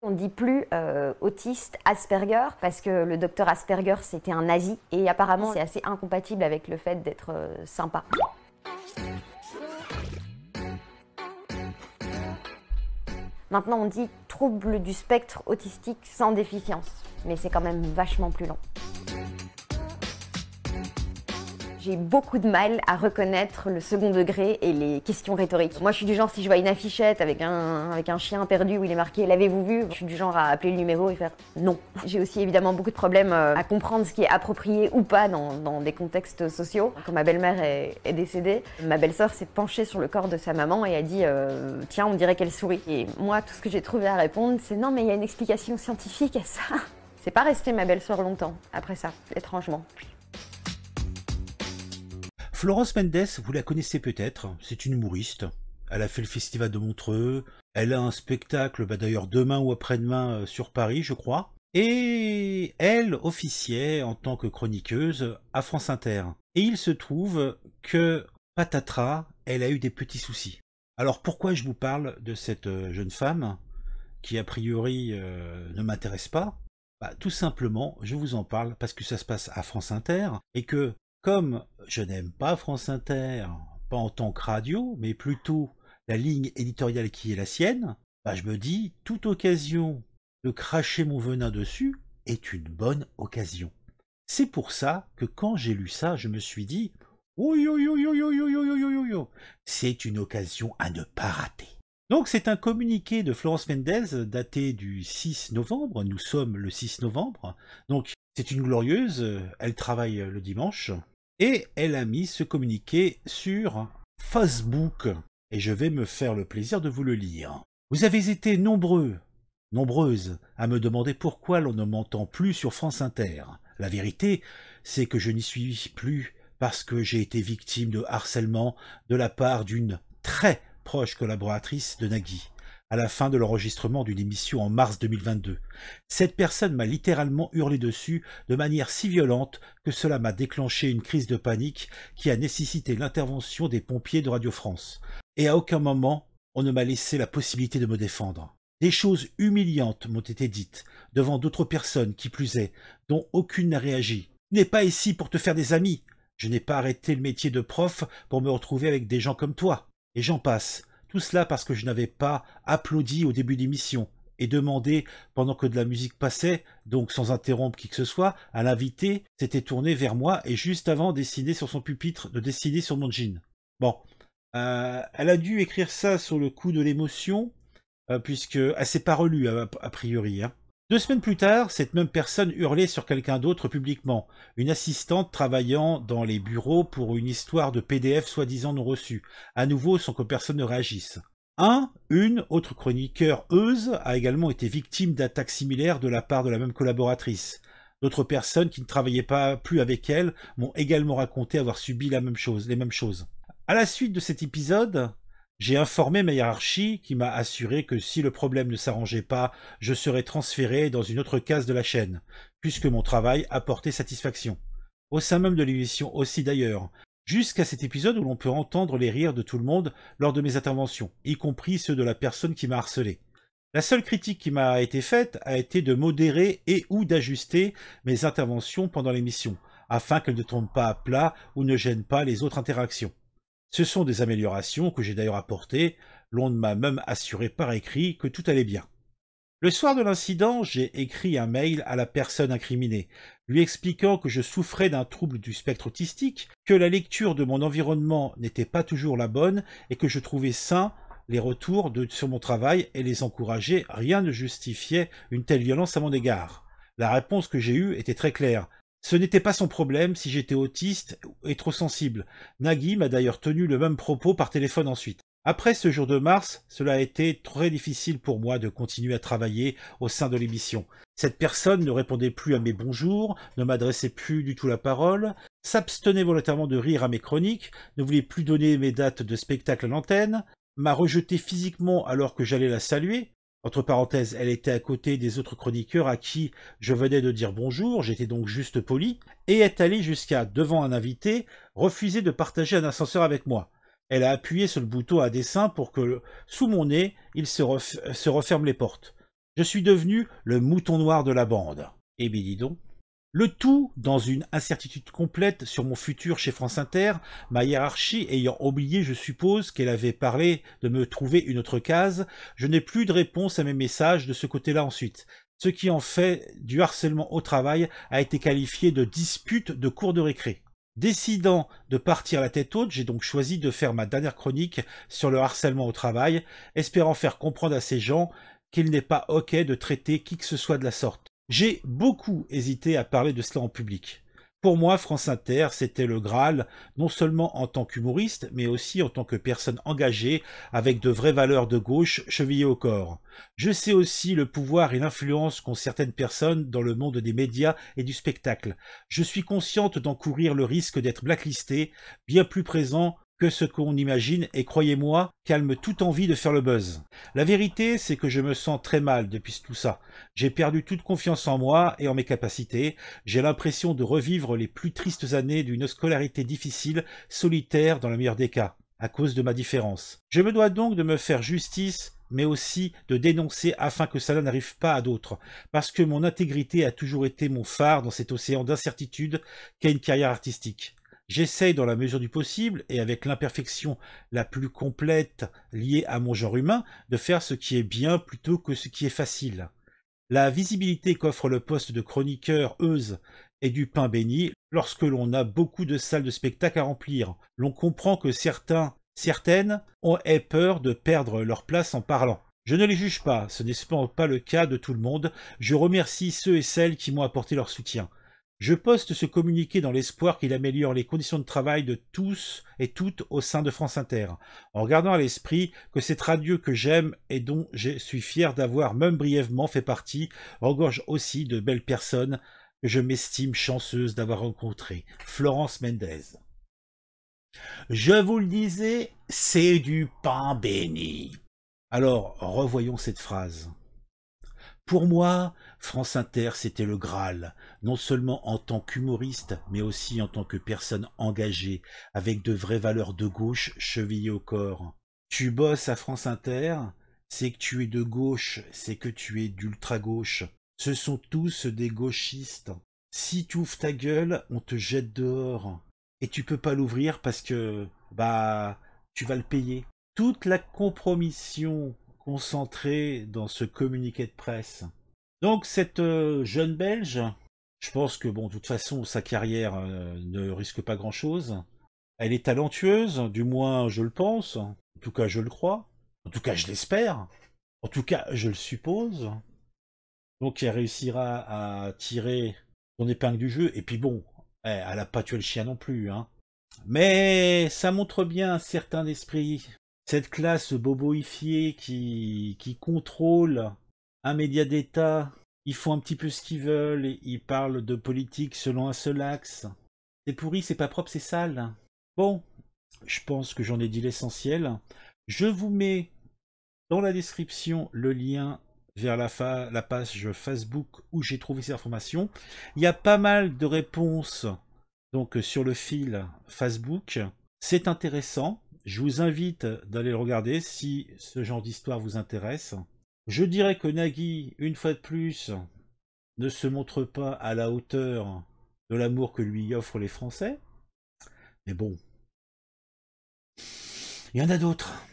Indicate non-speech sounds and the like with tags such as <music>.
On ne dit plus euh, autiste, Asperger, parce que le docteur Asperger, c'était un nazi, et apparemment, c'est assez incompatible avec le fait d'être euh, sympa. Maintenant, on dit trouble du spectre autistique sans déficience, mais c'est quand même vachement plus long. J'ai beaucoup de mal à reconnaître le second degré et les questions rhétoriques. Moi, je suis du genre, si je vois une affichette avec un, avec un chien perdu où il est marqué L'avez-vous vu Je suis du genre à appeler le numéro et faire non. <laughs> J'ai aussi évidemment beaucoup de problèmes euh, à comprendre ce qui est approprié ou pas dans, dans des contextes sociaux. Quand ma belle-mère est, décédée, ma belle-sœur s'est penchée sur le corps de sa maman et a dit euh, Tiens, on dirait qu'elle sourit. Et moi, tout ce que j'ai trouvé à répondre, c'est Non, mais il y a une explication scientifique à ça. <laughs> C'est pas resté ma belle-sœur longtemps après ça, étrangement. Florence Mendes, vous la connaissez peut-être, c'est une humoriste. Elle a fait le festival de Montreux, elle a un spectacle bah d'ailleurs demain ou après-demain euh, sur Paris, je crois. Et elle officiait en tant que chroniqueuse à France Inter. Et il se trouve que patatras, elle a eu des petits soucis. Alors pourquoi je vous parle de cette euh, jeune femme qui a priori euh, ne m'intéresse pas bah, Tout simplement, je vous en parle parce que ça se passe à France Inter et que comme je n'aime pas France Inter, pas en tant que radio, mais plutôt la ligne éditoriale qui est la sienne, je me dis, toute occasion de cracher mon venin dessus est une bonne occasion. C'est pour ça que quand j'ai lu ça, je me suis dit, c'est une occasion à ne pas rater. Donc c'est un communiqué de Florence Mendez daté du 6 novembre, nous sommes le 6 novembre, donc c'est une glorieuse, euh, elle travaille euh, le dimanche, et elle a mis ce communiqué sur Facebook, et je vais me faire le plaisir de vous le lire. Vous avez été nombreux, nombreuses, à me demander pourquoi l'on ne m'entend plus sur France Inter. La vérité, c'est que je n'y suis plus parce que j'ai été victime de harcèlement de la part d'une très proche collaboratrice de Nagui à la fin de l'enregistrement d'une émission en mars 2022. Cette personne m'a littéralement hurlé dessus de manière si violente que cela m'a déclenché une crise de panique qui a nécessité l'intervention des pompiers de Radio France. Et à aucun moment, on ne m'a laissé la possibilité de me défendre. Des choses humiliantes m'ont été dites, devant d'autres personnes qui plus est, dont aucune n'a réagi. n'est pas ici pour te faire des amis. Je n'ai pas arrêté le métier de prof pour me retrouver avec des gens comme toi. Et j'en passe. Tout cela parce que je n'avais pas applaudi au début d'émission et demandé, pendant que de la musique passait, donc sans interrompre qui que ce soit, à l'invité, s'était tourné vers moi et juste avant décidé sur son pupitre de décider sur mon jean. Bon, euh, elle a dû écrire ça sur le coup de l'émotion, euh, puisque elle s'est pas relue a, priori. Hein. Deux semaines plus tard, cette même personne hurlait sur quelqu'un d'autre publiquement, une assistante travaillant dans les bureaux pour une histoire de PDF soi-disant non reçue, à nouveau sans que personne ne réagisse. Un, une, autre chroniqueur, Euse, a également été victime d'attaques similaires de la part de la même collaboratrice. D'autres personnes qui ne travaillaient pas plus avec elle m'ont également raconté avoir subi la même chose, les mêmes choses. À la suite de cet épisode, j'ai informé ma hiérarchie qui m'a assuré que si le problème ne s'arrangeait pas, je serais transféré dans une autre case de la chaîne, puisque mon travail apportait satisfaction. Au sein même de l'émission aussi d'ailleurs, jusqu'à cet épisode où l'on peut entendre les rires de tout le monde lors de mes interventions, y compris ceux de la personne qui m'a harcelé. La seule critique qui m'a été faite a été de modérer et ou d'ajuster mes interventions pendant l'émission, afin qu'elles ne tombent pas à plat ou ne gênent pas les autres interactions. Ce sont des améliorations que j'ai d'ailleurs apportées, l'on m'a même assuré par écrit que tout allait bien. Le soir de l'incident, j'ai écrit un mail à la personne incriminée, lui expliquant que je souffrais d'un trouble du spectre autistique, que la lecture de mon environnement n'était pas toujours la bonne et que je trouvais sain les retours sur mon travail et les encourager, rien ne justifiait une telle violence à mon égard. La réponse que j'ai eue était très claire. Ce n'était pas son problème si j'étais autiste et trop sensible. Nagui m'a d'ailleurs tenu le même propos par téléphone ensuite. Après ce jour de mars, cela a été très difficile pour moi de continuer à travailler au sein de l'émission. Cette personne ne répondait plus à mes bonjours, ne m'adressait plus du tout la parole, s'abstenait volontairement de rire à mes chroniques, ne voulait plus donner mes dates de spectacle à l'antenne, m'a rejeté physiquement alors que j'allais la saluer, entre parenthèses, elle était à côté des autres chroniqueurs à qui je venais de dire bonjour, j'étais donc juste poli, et est allée jusqu'à, devant un invité, refuser de partager un ascenseur avec moi. Elle a appuyé sur le bouton à dessin pour que, sous mon nez, il se, se referme les portes. Je suis devenu le mouton noir de la bande. Eh bien dis donc. Le tout dans une incertitude complète sur mon futur chez France Inter, ma hiérarchie ayant oublié, je suppose, qu'elle avait parlé de me trouver une autre case, je n'ai plus de réponse à mes messages de ce côté-là ensuite. Ce qui en fait du harcèlement au travail a été qualifié de dispute de cours de récré. Décidant de partir la tête haute, j'ai donc choisi de faire ma dernière chronique sur le harcèlement au travail, espérant faire comprendre à ces gens qu'il n'est pas ok de traiter qui que ce soit de la sorte. J'ai beaucoup hésité à parler de cela en public. Pour moi, France Inter, c'était le Graal, non seulement en tant qu'humoriste, mais aussi en tant que personne engagée, avec de vraies valeurs de gauche chevillées au corps. Je sais aussi le pouvoir et l'influence qu'ont certaines personnes dans le monde des médias et du spectacle. Je suis consciente d'encourir le risque d'être blacklisté, bien plus présent que ce qu'on imagine et croyez-moi, calme toute envie de faire le buzz. La vérité, c'est que je me sens très mal depuis tout ça. J'ai perdu toute confiance en moi et en mes capacités. J'ai l'impression de revivre les plus tristes années d'une scolarité difficile, solitaire dans le meilleur des cas, à cause de ma différence. Je me dois donc de me faire justice mais aussi de dénoncer afin que cela n'arrive pas à d'autres, parce que mon intégrité a toujours été mon phare dans cet océan d'incertitude qu'est une carrière artistique. J'essaye dans la mesure du possible, et avec l'imperfection la plus complète liée à mon genre humain, de faire ce qui est bien plutôt que ce qui est facile. La visibilité qu'offre le poste de chroniqueur euse est du pain béni lorsque l'on a beaucoup de salles de spectacle à remplir. L'on comprend que certains, certaines ont peur de perdre leur place en parlant. Je ne les juge pas, ce n'est pas le cas de tout le monde. Je remercie ceux et celles qui m'ont apporté leur soutien. Je poste ce communiqué dans l'espoir qu'il améliore les conditions de travail de tous et toutes au sein de France Inter, en gardant à l'esprit que cette radio que j'aime et dont je suis fier d'avoir même brièvement fait partie engorge aussi de belles personnes que je m'estime chanceuse d'avoir rencontrées. Florence Mendez. Je vous le disais, c'est du pain béni. Alors, revoyons cette phrase. Pour moi, France Inter, c'était le Graal, non seulement en tant qu'humoriste, mais aussi en tant que personne engagée, avec de vraies valeurs de gauche chevillées au corps. Tu bosses à France Inter, c'est que tu es de gauche, c'est que tu es d'ultra-gauche. Ce sont tous des gauchistes. Si tu ouvres ta gueule, on te jette dehors. Et tu peux pas l'ouvrir parce que, bah, tu vas le payer. Toute la compromission concentré dans ce communiqué de presse. Donc cette euh, jeune Belge, je pense que bon, de toute façon, sa carrière euh, ne risque pas grand-chose. Elle est talentueuse, du moins je le pense, en tout cas je le crois, en tout cas je l'espère, en tout cas je le suppose. Donc elle réussira à tirer son épingle du jeu, et puis bon, eh, elle n'a pas tué le chien non plus. Hein. Mais ça montre bien un certain esprit cette classe boboifiée qui, qui contrôle un média d'État, ils font un petit peu ce qu'ils veulent, ils parlent de politique selon un seul axe. C'est pourri, c'est pas propre, c'est sale. Bon, je pense que j'en ai dit l'essentiel. Je vous mets dans la description le lien vers la, page Facebook où j'ai trouvé ces informations. Il y a pas mal de réponses donc sur le fil Facebook. C'est intéressant. Je vous invite d'aller le regarder si ce genre d'histoire vous intéresse. Je dirais que Nagui, une fois de plus, ne se montre pas à la hauteur de l'amour que lui offrent les Français. Mais bon, il y en a d'autres.